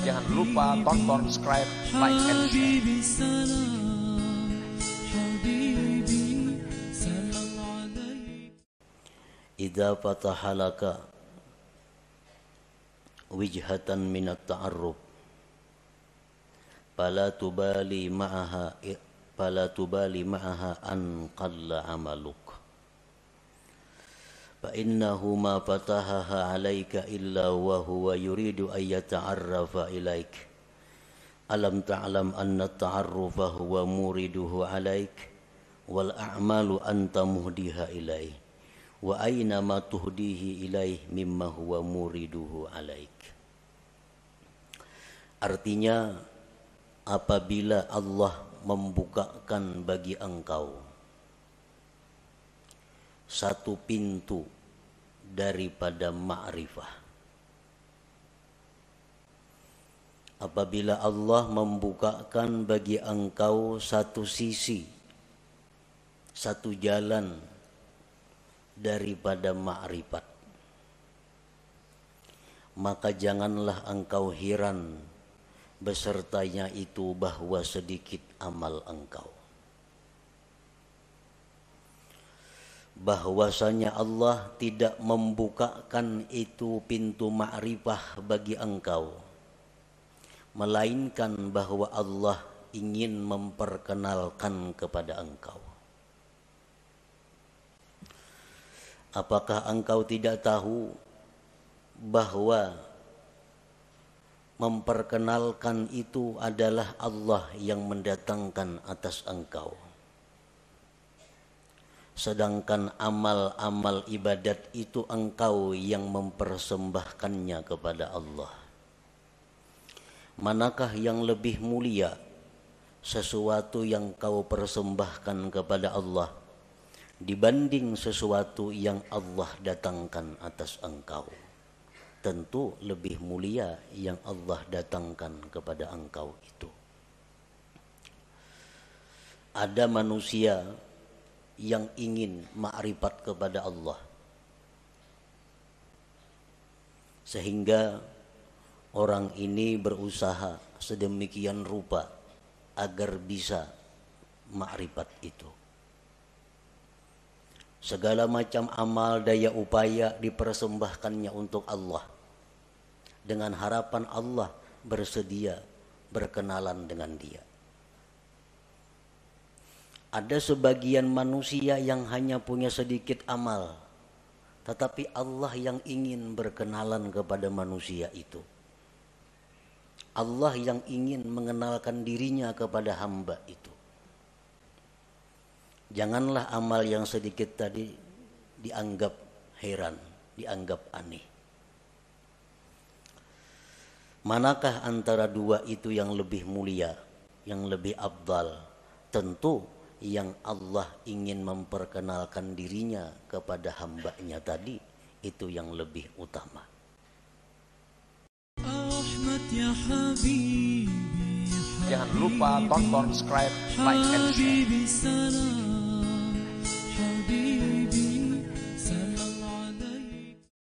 Jangan lupa tonton, subscribe, like, and share. إذا فتح لك وجهة من التعرف فلا تبالي معها فلا تبالي معها أن فإنه ما فتحها عليك إلا وهو يريد أن يتعرف إليك ألم تعلم أن التعرف هو مورده عليك والأعمال أنت مهديها إليه وأينما تهديه إليه مما هو مورده عليك Artinya apabila Allah membukakan bagi engkau satu pintu daripada ma'rifah. Apabila Allah membukakan bagi engkau satu sisi, satu jalan daripada ma'rifat, maka janganlah engkau heran besertanya itu bahwa sedikit amal engkau. bahwasanya Allah tidak membukakan itu pintu ma'rifah bagi engkau melainkan bahwa Allah ingin memperkenalkan kepada engkau apakah engkau tidak tahu bahwa memperkenalkan itu adalah Allah yang mendatangkan atas engkau sedangkan amal-amal ibadat itu engkau yang mempersembahkannya kepada Allah. Manakah yang lebih mulia sesuatu yang kau persembahkan kepada Allah dibanding sesuatu yang Allah datangkan atas engkau? Tentu lebih mulia yang Allah datangkan kepada engkau itu. Ada manusia yang ingin makrifat kepada Allah. Sehingga orang ini berusaha sedemikian rupa agar bisa makrifat itu. Segala macam amal daya upaya dipersembahkannya untuk Allah dengan harapan Allah bersedia berkenalan dengan dia. Ada sebagian manusia yang hanya punya sedikit amal, tetapi Allah yang ingin berkenalan kepada manusia itu. Allah yang ingin mengenalkan dirinya kepada hamba itu. Janganlah amal yang sedikit tadi dianggap heran, dianggap aneh. Manakah antara dua itu yang lebih mulia, yang lebih abdal? Tentu yang Allah ingin memperkenalkan dirinya kepada hambanya tadi itu yang lebih utama. Ya Jangan lupa tonton, subscribe, like, and share.